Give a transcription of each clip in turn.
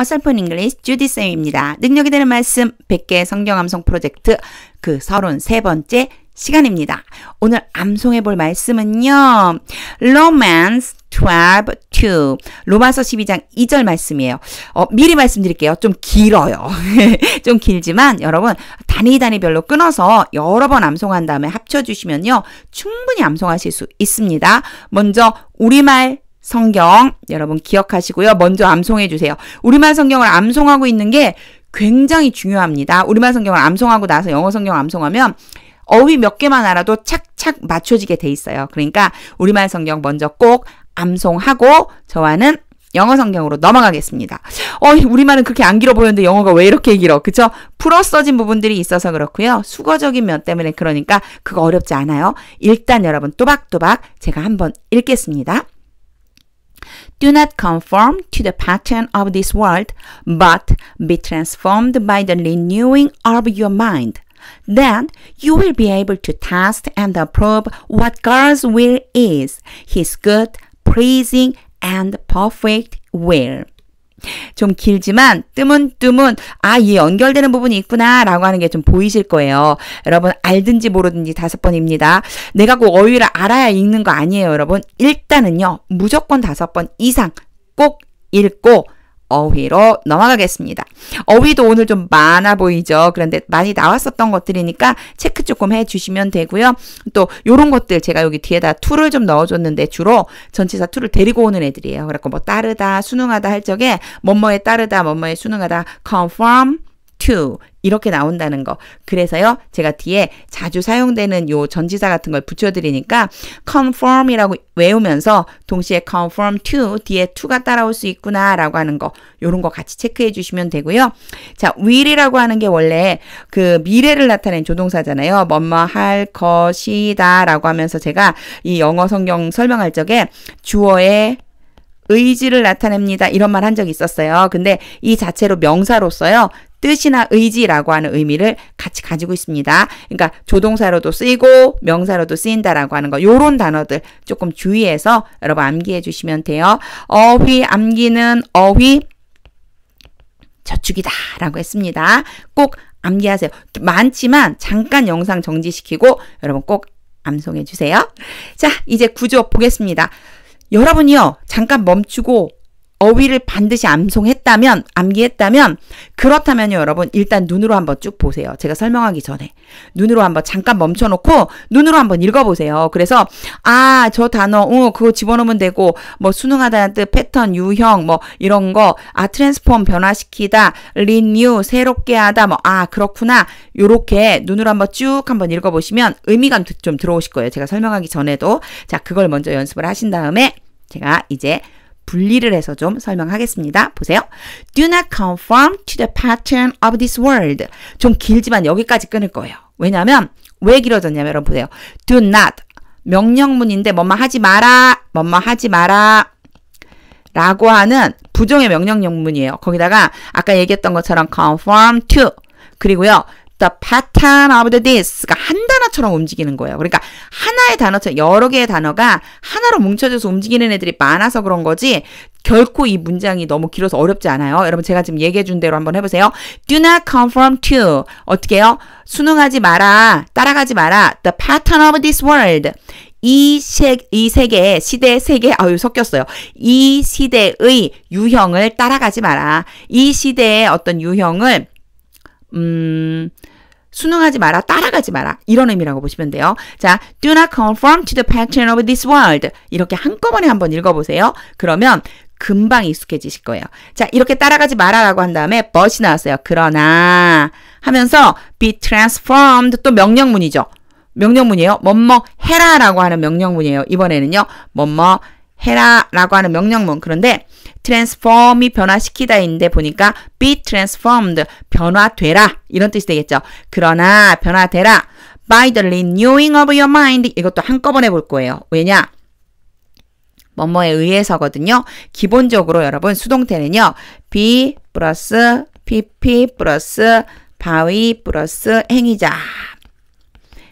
어설픈 잉글리스 주디쌤입니다. 능력이 되는 말씀 100개 성경 암송 프로젝트 그 33번째 시간입니다. 오늘 암송해 볼 말씀은요. 로맨스 12, 2. 로마서 12장 2절 말씀이에요. 어, 미리 말씀드릴게요. 좀 길어요. 좀 길지만 여러분 단위 단위별로 끊어서 여러 번 암송한 다음에 합쳐주시면요. 충분히 암송하실 수 있습니다. 먼저 우리말 성경 여러분 기억하시고요. 먼저 암송해 주세요. 우리말 성경을 암송하고 있는 게 굉장히 중요합니다. 우리말 성경을 암송하고 나서 영어 성경 암송하면 어휘 몇 개만 알아도 착착 맞춰지게 돼 있어요. 그러니까 우리말 성경 먼저 꼭 암송하고 저와는 영어 성경으로 넘어가겠습니다. 어, 우리말은 그렇게 안 길어 보였는데 영어가 왜 이렇게 길어? 그쵸? 풀어 써진 부분들이 있어서 그렇고요. 수거적인 면 때문에 그러니까 그거 어렵지 않아요. 일단 여러분 또박또박 제가 한번 읽겠습니다. Do not conform to the pattern of this world, but be transformed by the renewing of your mind. Then you will be able to test and approve what God's will is, His good, pleasing, and perfect will. 좀 길지만 뜨문뜨문 아, 이 연결되는 부분이 있구나라고 하는 게 좀 보이실 거예요. 여러분 알든지 모르든지 다섯 번입니다. 내가 꼭 어휘를 알아야 읽는 거 아니에요, 여러분. 일단은요. 무조건 다섯 번 이상 꼭 읽고 어휘로 넘어가겠습니다. 어휘도 오늘 좀 많아 보이죠. 그런데 많이 나왔었던 것들이니까 체크 조금 해주시면 되고요. 또요런 것들 제가 여기 뒤에다 툴을 좀 넣어줬는데 주로 전치사 툴을 데리고 오는 애들이에요. 그래갖고 뭐 따르다, 수능하다 할 적에 뭐뭐에 따르다, 뭐뭐에 수능하다, conform, to 이렇게 나온다는 거. 그래서요, 제가 뒤에 자주 사용되는 요 전지사 같은 걸 붙여드리니까 conform이라고 외우면서 동시에 conform to 뒤에 to가 따라올 수 있구나라고 하는 거, 요런 거 같이 체크해 주시면 되고요. 자, will이라고 하는 게 원래 그 미래를 나타낸 조동사잖아요. 뭐 뭐 할 것이다라고 하면서 제가 이 영어 성경 설명할 적에 주어에 의지를 나타냅니다. 이런 말 한 적이 있었어요. 근데 이 자체로 명사로서요. 뜻이나 의지라고 하는 의미를 같이 가지고 있습니다. 그러니까 조동사로도 쓰이고 명사로도 쓰인다라고 하는 거 요런 단어들 조금 주의해서 여러분 암기해 주시면 돼요. 어휘 암기는 어휘 저축이다 라고 했습니다. 꼭 암기하세요. 많지만 잠깐 영상 정지시키고 여러분 꼭 암송해 주세요. 자, 이제 구조 보겠습니다. 여러분이요, 잠깐 멈추고 어휘를 반드시 암송했다면, 암기했다면, 그렇다면요, 여러분, 일단 눈으로 한번 쭉 보세요. 제가 설명하기 전에. 눈으로 한번 잠깐 멈춰놓고, 눈으로 한번 읽어보세요. 그래서, 아, 저 단어, 어, 그거 집어넣으면 되고, 뭐, 수능하다는 뜻, 패턴, 유형, 뭐, 이런 거, 아, 트랜스폼 변화시키다, 리뉴, 새롭게 하다, 뭐, 아, 그렇구나. 요렇게 눈으로 한번 쭉 한번 읽어보시면 의미감 좀 들어오실 거예요. 제가 설명하기 전에도. 자, 그걸 먼저 연습을 하신 다음에, 제가 이제 분리를 해서 좀 설명하겠습니다. 보세요. Do not conform to the pattern of this world. 좀 길지만 여기까지 끊을 거예요. 왜냐면 왜 길어졌냐면 여러분 보세요. Do not 명령문인데 뭐뭐 하지 마라. 뭐뭐 하지 마라. 라고 하는 부정의 명령문이에요. 거기다가 아까 얘기했던 것처럼 conform to 그리고요. the pattern of the this. 가한 단어처럼 움직이는 거예요. 그러니까 하나의 단어처럼 여러 개의 단어가 하나로 뭉쳐져서 움직이는 애들이 많아서 그런 거지 결코 이 문장이 너무 길어서 어렵지 않아요. 여러분 제가 지금 얘기해 준 대로 한번 해보세요. Do not conform to 어떻게 해요? 순응하지 마라. 따라가지 마라. The pattern of this world. 이, 세, 이 세계, 시대 세계, 아유, 섞였어요. 이 시대의 유형을 따라가지 마라. 이 시대의 어떤 유형을, 음, 순응하지 마라, 따라가지 마라. 이런 의미라고 보시면 돼요. 자, do not conform to the pattern of this world. 이렇게 한꺼번에 한번 읽어보세요. 그러면 금방 익숙해지실 거예요. 자, 이렇게 따라가지 마라라고 한 다음에 but이 나왔어요. 그러나 하면서 be transformed 또 명령문이죠. 명령문이에요. 뭐뭐 해라라고 하는 명령문이에요. 이번에는요. 뭐뭐 해라라고 하는 명령문. 그런데 transform이 변화시키다인데 보니까 be transformed 변화되라 이런 뜻이 되겠죠. 그러나 변화되라 by the renewing of your mind 이것도 한꺼번에 볼 거예요. 왜냐? 뭐뭐에 의해서거든요. 기본적으로 여러분 수동태는요. be 플러스 pp 플러스 바위 플러스 행위자.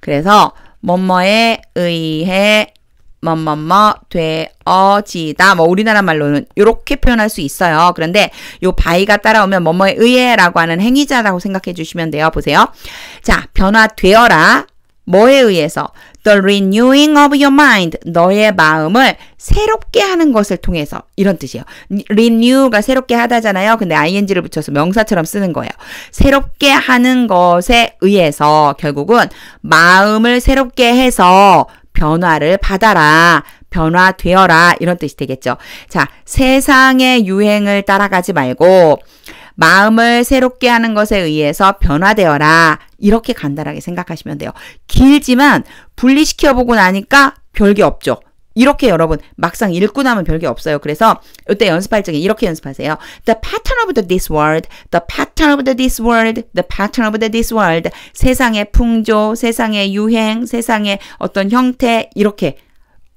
그래서 뭐뭐에 의해 뭐뭐뭐 되어지다 뭐 우리나라 말로는 이렇게 표현할 수 있어요. 그런데 요 바이가 따라오면 뭐뭐에 의해라고 하는 행위자라고 생각해 주시면 돼요. 보세요. 자, 변화되어라. 뭐에 의해서? The renewing of your mind. 너의 마음을 새롭게 하는 것을 통해서. 이런 뜻이에요. renew가 새롭게 하다잖아요. 근데 ing를 붙여서 명사처럼 쓰는 거예요. 새롭게 하는 것에 의해서 결국은 마음을 새롭게 해서 변화를 받아라. 변화되어라. 이런 뜻이 되겠죠. 자, 세상의 유행을 따라가지 말고 마음을 새롭게 하는 것에 의해서 변화되어라. 이렇게 간단하게 생각하시면 돼요. 길지만 분리시켜 보고 나니까 별게 없죠. 이렇게 여러분 막상 읽고 나면 별게 없어요. 그래서 이때 연습할 적에 이렇게 연습하세요. The pattern of the, this world, the pattern of the, this world, the pattern of the, this world. 세상의 풍조, 세상의 유행, 세상의 어떤 형태 이렇게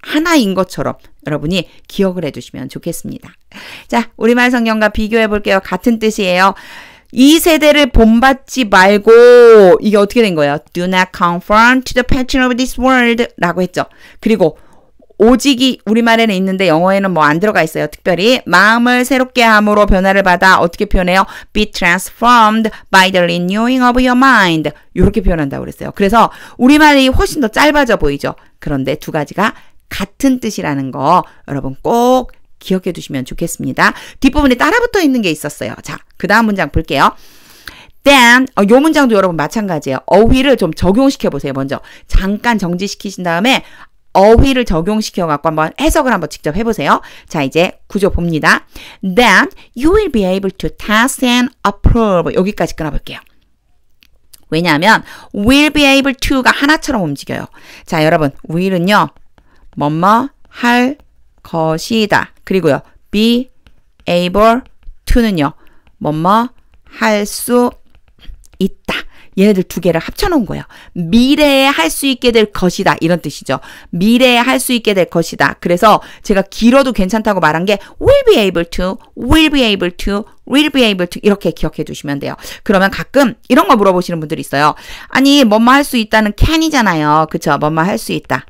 하나인 것처럼 여러분이 기억을 해두시면 좋겠습니다. 자, 우리말 성경과 비교해 볼게요. 같은 뜻이에요. 이 세대를 본받지 말고 이게 어떻게 된 거예요? Do not c o n f o r t the pattern of this world 라고 했죠. 그리고 오직이 우리말에는 있는데 영어에는 뭐 안 들어가 있어요. 특별히 마음을 새롭게 함으로 변화를 받아 어떻게 표현해요? Be transformed by the renewing of your mind. 이렇게 표현한다고 그랬어요. 그래서 우리말이 훨씬 더 짧아져 보이죠. 그런데 두 가지가 같은 뜻이라는 거 여러분 꼭 기억해 두시면 좋겠습니다. 뒷부분에 따라 붙어 있는 게 있었어요. 자, 그 다음 문장 볼게요. Then, 어, 요 문장도 여러분 마찬가지예요. 어휘를 좀 적용시켜 보세요. 먼저 잠깐 정지시키신 다음에 어휘를 적용시켜 갖고 한번 해석을 한번 직접 해보세요. 자, 이제 구조 봅니다. Then you will be able to test and approve. 여기까지 끊어볼게요. 왜냐하면 will be able to가 하나처럼 움직여요. 자, 여러분, will은요. 뭐뭐 할 것이다. 그리고요. be able to는요. 뭐뭐 할 수 있다. 얘네들 두 개를 합쳐놓은 거예요. 미래에 할 수 있게 될 것이다. 이런 뜻이죠. 미래에 할 수 있게 될 것이다. 그래서 제가 길어도 괜찮다고 말한 게 will be able to, will be able to, will be able to 이렇게 기억해 두시면 돼요. 그러면 가끔 이런 거 물어보시는 분들이 있어요. 아니, 뭐뭐 할 수 있다는 can이잖아요. 그쵸? 뭐뭐 할 수 있다.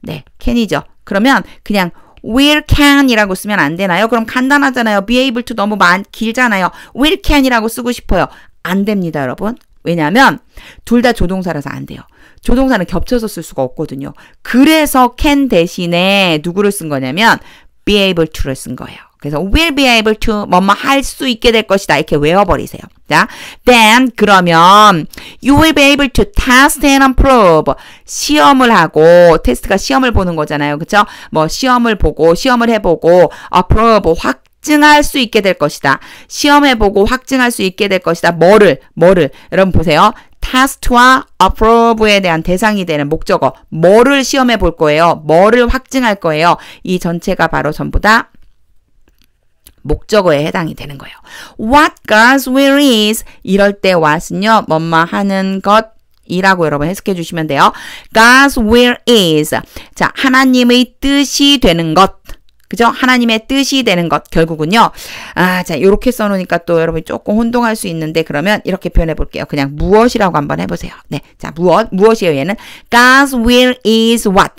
네, can이죠. 그러면 그냥 will can이라고 쓰면 안 되나요? 그럼 간단하잖아요. be able to 너무 만, 길잖아요. will can이라고 쓰고 싶어요. 안 됩니다, 여러분. 왜냐하면 둘 다 조동사라서 안 돼요. 조동사는 겹쳐서 쓸 수가 없거든요. 그래서 can 대신에 누구를 쓴 거냐면 be able to를 쓴 거예요. 그래서 will be able to 뭐 뭐 할 수 있게 될 것이다. 이렇게 외워버리세요. 자, then 그러면 you will be able to test and prove 시험을 하고 테스트가 시험을 보는 거잖아요. 그렇죠? 뭐 시험을 보고 시험을 해보고 approve 확 확증할 수 있게 될 것이다. 시험해보고 확증할 수 있게 될 것이다. 뭐를, 뭐를. 여러분 보세요. t 테스 t 와 approve에 대한 대상이 되는 목적어. 뭐를 시험해 볼 거예요. 뭐를 확증할 거예요. 이 전체가 바로 전부 다 목적어에 해당이 되는 거예요. What g o e s w h e r e is 이럴 때 what은요. 뭐뭐 하는 것 이라고 여러분 해석해 주시면 돼요. God's will is 자 하나님의 뜻이 되는 것 그죠? 하나님의 뜻이 되는 것 결국은요. 아, 자 이렇게 써놓으니까 또 여러분이 조금 혼동할 수 있는데 그러면 이렇게 표현해 볼게요. 그냥 무엇이라고 한번 해보세요. 네, 자 무엇 무엇이에요? 얘는 God's will is what.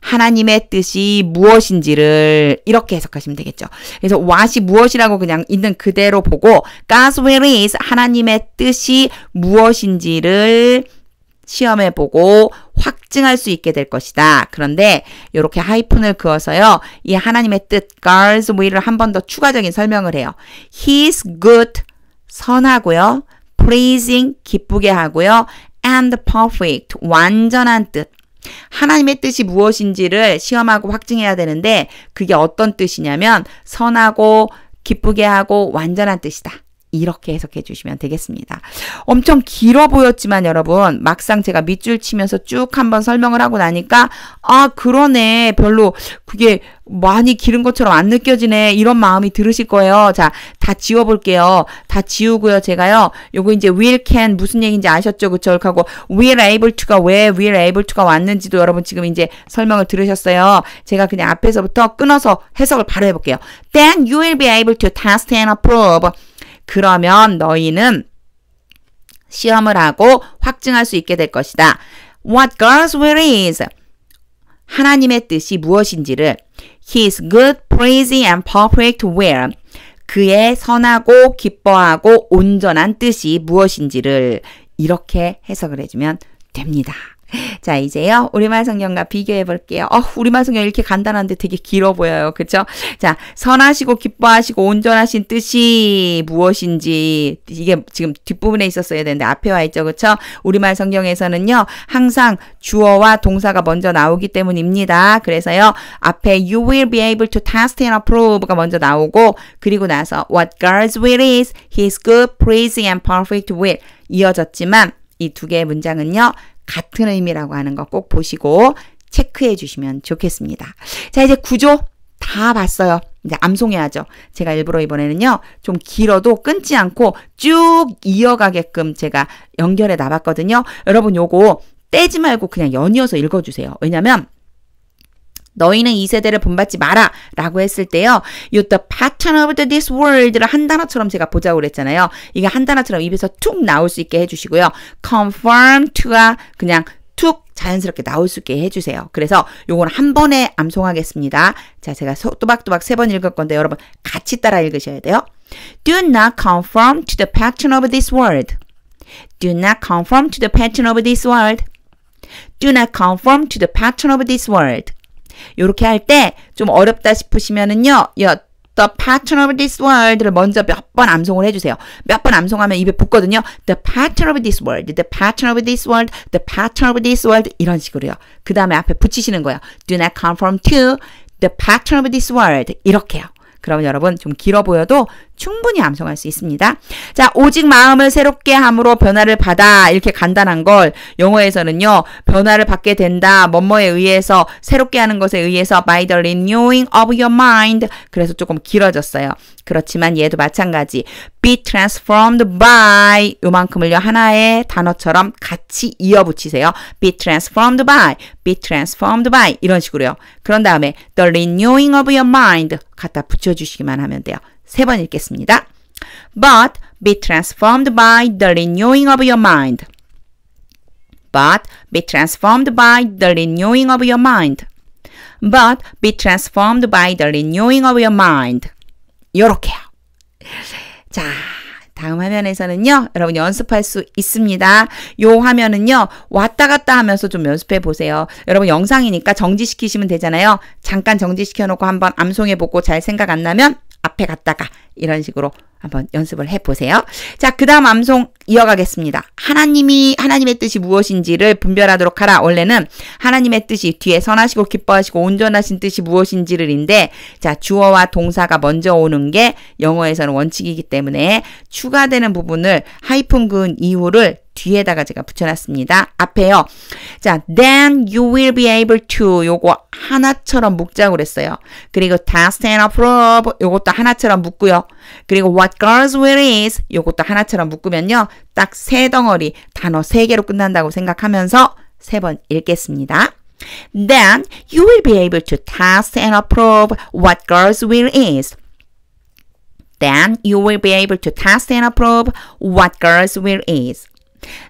하나님의 뜻이 무엇인지를 이렇게 해석하시면 되겠죠. 그래서 what이 무엇이라고 그냥 있는 그대로 보고 God's will is 하나님의 뜻이 무엇인지를 시험해 보고 확증할 수 있게 될 것이다. 그런데 이렇게 하이픈을 그어서요. 이 하나님의 뜻 God's will을 한번 더 추가적인 설명을 해요. His good 선하고요. pleasing 기쁘게 하고요. and perfect 완전한 뜻 하나님의 뜻이 무엇인지를 시험하고 확증해야 되는데 그게 어떤 뜻이냐면 선하고 기쁘게 하고 완전한 뜻이다. 이렇게 해석해 주시면 되겠습니다. 엄청 길어 보였지만 여러분 막상 제가 밑줄 치면서 쭉 한번 설명을 하고 나니까 아 그러네 별로 그게 많이 기른 것처럼 안 느껴지네 이런 마음이 들으실 거예요. 자 다 지워볼게요. 다 지우고요. 제가요 요거 이제 will can 무슨 얘기인지 아셨죠? 그쵸? 하고 will able to가 왜 will able to가 왔는지도 여러분 지금 이제 설명을 들으셨어요. 제가 그냥 앞에서부터 끊어서 해석을 바로 해볼게요. Then you will be able to test and approve 그러면 너희는 시험을 하고 확증할 수 있게 될 것이다. What God's will is 하나님의 뜻이 무엇인지를 His good, p r a s i n g and perfect will 그의 선하고 기뻐하고 온전한 뜻이 무엇인지를 이렇게 해석을 해주면 됩니다. 자, 이제요. 우리말 성경과 비교해 볼게요. 어, 우리말 성경 이렇게 간단한데 되게 길어 보여요. 그쵸 자, 선하시고 기뻐하시고 온전하신 뜻이 무엇인지 이게 지금 뒷부분에 있었어야 되는데 앞에 와 있죠. 그쵸 우리말 성경에서는요. 항상 주어와 동사가 먼저 나오기 때문입니다. 그래서요. 앞에 you will be able to test and approve가 먼저 나오고 그리고 나서 what God's will is his good, pleasing and perfect will 이어졌지만 이 두 개의 문장은요. 같은 의미라고 하는 거 꼭 보시고 체크해 주시면 좋겠습니다. 자, 이제 구조 다 봤어요. 이제 암송해야죠. 제가 일부러 이번에는요, 좀 길어도 끊지 않고 쭉 이어가게끔 제가 연결해 나봤거든요. 여러분 요거 떼지 말고 그냥 연이어서 읽어주세요. 왜냐면 너희는 이 세대를 본받지 마라 라고 했을 때요. You the pattern of this world를 한 단어처럼 제가 보자고 그랬잖아요. 이게 한 단어처럼 입에서 툭 나올 수 있게 해주시고요. conform to가 그냥 툭 자연스럽게 나올 수 있게 해주세요. 그래서 요건 한 번에 암송하겠습니다. 자, 제가 소, 또박또박 세 번 읽을 건데 여러분 같이 따라 읽으셔야 돼요. Do not conform to the pattern of this world. Do not conform to the pattern of this world. Do not conform to the pattern of this world. 이렇게 할 때 좀 어렵다 싶으시면은요. The pattern of this world를 먼저 몇 번 암송을 해주세요. 몇 번 암송하면 입에 붙거든요. The pattern of this world, the pattern of this world, the pattern of this world 이런 식으로요. 그 다음에 앞에 붙이시는 거예요. Do not conform to the pattern of this world 이렇게요. 그러면 여러분 좀 길어 보여도 충분히 암송할 수 있습니다. 자, 오직 마음을 새롭게 함으로 변화를 받아 이렇게 간단한 걸 영어에서는요. 변화를 받게 된다. 뭐뭐에 의해서 새롭게 하는 것에 의해서 by the renewing of your mind 그래서 조금 길어졌어요. 그렇지만 얘도 마찬가지 be transformed by 요만큼을요 하나의 단어처럼 같이 이어붙이세요. be transformed by be transformed by 이런 식으로요. 그런 다음에 the renewing of your mind 갖다 붙여주시기만 하면 돼요. 세번 읽겠습니다. But be transformed by the renewing of your mind. But be transformed by the renewing of your mind. But be transformed by the renewing of your mind. 요렇게요. 자, 다음 화면에서는요, 여러분 연습할 수 있습니다. 요 화면은요, 왔다 갔다 하면서 좀 연습해 보세요. 여러분 영상이니까 정지시키시면 되잖아요. 잠깐 정지시켜 놓고 한번 암송해 보고 잘 생각 안 나면 앞에 갔다가 이런 식으로 한번 연습을 해보세요. 자, 그 다음 암송 이어가겠습니다. 하나님이, 하나님의 뜻이 무엇인지를 분별하도록 하라. 원래는 하나님의 뜻이 뒤에 선하시고 기뻐하시고 온전하신 뜻이 무엇인지를인데, 자, 주어와 동사가 먼저 오는 게 영어에서는 원칙이기 때문에 추가되는 부분을 하이픈 근 이후를 뒤에다가 제가 붙여놨습니다. 앞에요. 자, then you will be able to 요거 하나처럼 묶자고 그랬어요. 그리고 does and approve 요것도 하나처럼 묶고요. 그리고 what girls will is 요것도 하나처럼 묶으면요. 딱 세 덩어리 단어 세 개로 끝난다고 생각하면서 세 번 읽겠습니다. Then you will be able to test and approve what girls will is. Then you will be able to test and approve what girls will is.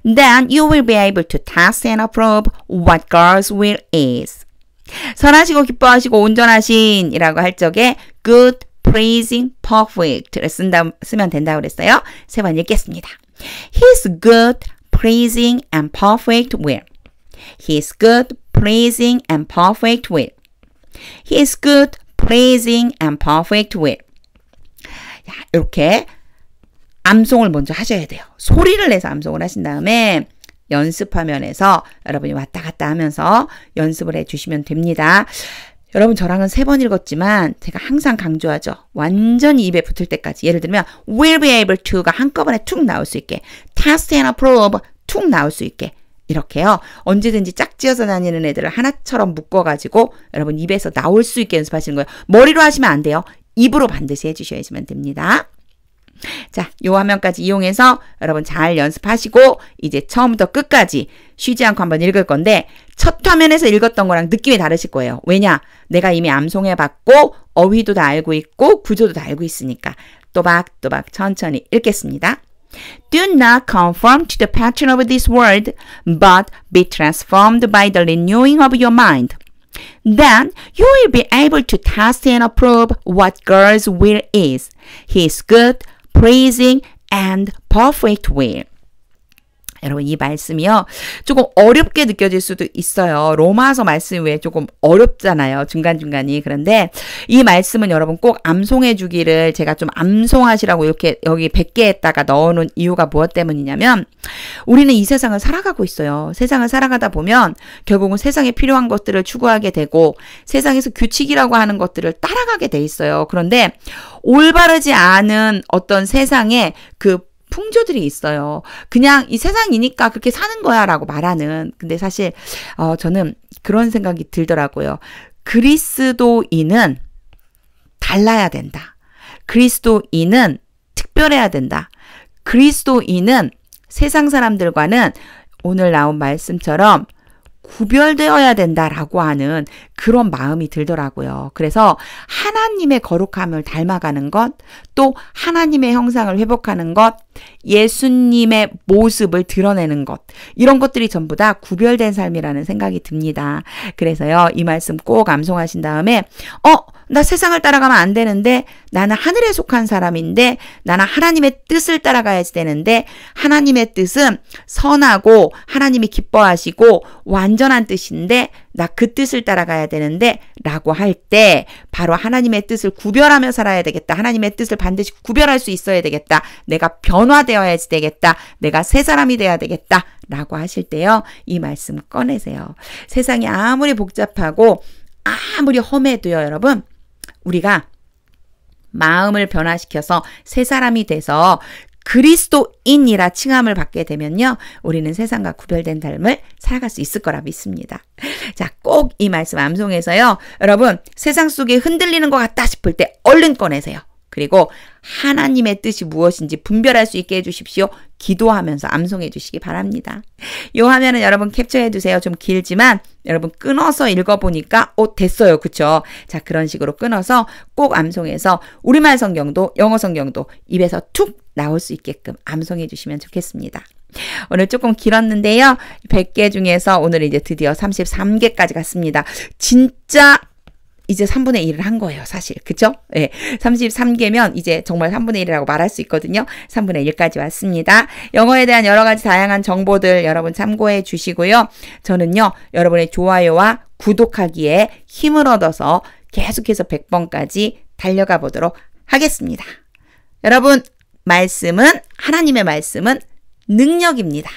Then you will be able to test and approve what girls will is. 선하시고 기뻐하시고 온전하신이라고 할 적에 good praising perfect를 쓴다, 쓰면 된다고 그랬어요. 세 번 읽겠습니다. He's good praising and perfect will. He's good praising and perfect will. He's good praising and perfect will. 자, 이렇게 암송을 먼저 하셔야 돼요. 소리를 내서 암송을 하신 다음에 연습화면에서 여러분이 왔다 갔다 하면서 연습을 해 주시면 됩니다. 여러분 저랑은 세 번 읽었지만 제가 항상 강조하죠. 완전히 입에 붙을 때까지. 예를 들면 will be able to가 한꺼번에 툭 나올 수 있게 test and probe 툭 나올 수 있게 이렇게요. 언제든지 짝지어서 다니는 애들을 하나처럼 묶어가지고 여러분 입에서 나올 수 있게 연습하시는 거예요. 머리로 하시면 안 돼요. 입으로 반드시 해주셔야지만 됩니다. 자, 요 화면까지 이용해서 여러분 잘 연습하시고 이제 처음부터 끝까지 쉬지 않고 한번 읽을 건데 첫 화면에서 읽었던 거랑 느낌이 다르실 거예요. 왜냐? 내가 이미 암송해 봤고 어휘도 다 알고 있고 구조도 다 알고 있으니까 또박또박 천천히 읽겠습니다. Do not conform to the pattern of this world, but be transformed by the renewing of your mind. Then you will be able to test and approve what God's will is, His good, praising and perfect will. 여러분 이 말씀이요. 조금 어렵게 느껴질 수도 있어요. 로마서 말씀 외에 조금 어렵잖아요. 중간중간이. 그런데 이 말씀은 여러분 꼭 암송해 주기를 제가 좀 암송하시라고 이렇게 여기 1 0 0개했다가 넣어 놓은 이유가 무엇 때문이냐면 우리는 이 세상을 살아가고 있어요. 세상을 살아가다 보면 결국은 세상에 필요한 것들을 추구하게 되고 세상에서 규칙이라고 하는 것들을 따라가게 돼 있어요. 그런데 올바르지 않은 어떤 세상에그 풍조들이 있어요. 그냥 이 세상이니까 그렇게 사는 거야 라고 말하는. 근데 사실, 어, 저는 그런 생각이 들더라고요. 그리스도인은 달라야 된다. 그리스도인은 특별해야 된다. 그리스도인은 세상 사람들과는 오늘 나온 말씀처럼 구별되어야 된다라고 하는 그런 마음이 들더라고요. 그래서 하나님의 거룩함을 닮아가는 것, 또 하나님의 형상을 회복하는 것, 예수님의 모습을 드러내는 것, 이런 것들이 전부 다 구별된 삶이라는 생각이 듭니다. 그래서요, 이 말씀 꼭 암송하신 다음에, 어, 나 세상을 따라가면 안 되는데 나는 하늘에 속한 사람인데 나는 하나님의 뜻을 따라가야지 되는데 하나님의 뜻은 선하고 하나님이 기뻐하시고 완전한 뜻인데 나 그 뜻을 따라가야 되는데 라고 할 때 바로 하나님의 뜻을 구별하며 살아야 되겠다. 하나님의 뜻을 반드시 구별할 수 있어야 되겠다. 내가 변화되어야지 되겠다. 내가 새 사람이 돼야 되겠다. 라고 하실 때요. 이 말씀 꺼내세요. 세상이 아무리 복잡하고 아무리 험해도요, 여러분. 우리가 마음을 변화시켜서 새 사람이 돼서 그리스도인이라 칭함을 받게 되면요. 우리는 세상과 구별된 삶을 살아갈 수 있을 거라 믿습니다. 자, 꼭 이 말씀 암송해서요. 여러분, 세상 속에 흔들리는 것 같다 싶을 때 얼른 꺼내세요. 그리고 하나님의 뜻이 무엇인지 분별할 수 있게 해주십시오. 기도하면서 암송해 주시기 바랍니다. 이 화면은 여러분 캡처해 두세요. 좀 길지만 여러분 끊어서 읽어보니까 어 됐어요. 그쵸? 자 그런 식으로 끊어서 꼭 암송해서 우리말 성경도 영어 성경도 입에서 툭 나올 수 있게끔 암송해 주시면 좋겠습니다. 오늘 조금 길었는데요. 100개 중에서 오늘 이제 드디어 33개까지 갔습니다. 진짜 이제 3분의 1을 한 거예요, 사실. 그죠? 예. 네. 33개면 이제 정말 3분의 1이라고 말할 수 있거든요. 3분의 1까지 왔습니다. 영어에 대한 여러 가지 다양한 정보들 여러분 참고해 주시고요. 저는요, 여러분의 좋아요와 구독하기에 힘을 얻어서 계속해서 100번까지 달려가 보도록 하겠습니다. 여러분, 말씀은, 하나님의 말씀은 능력입니다.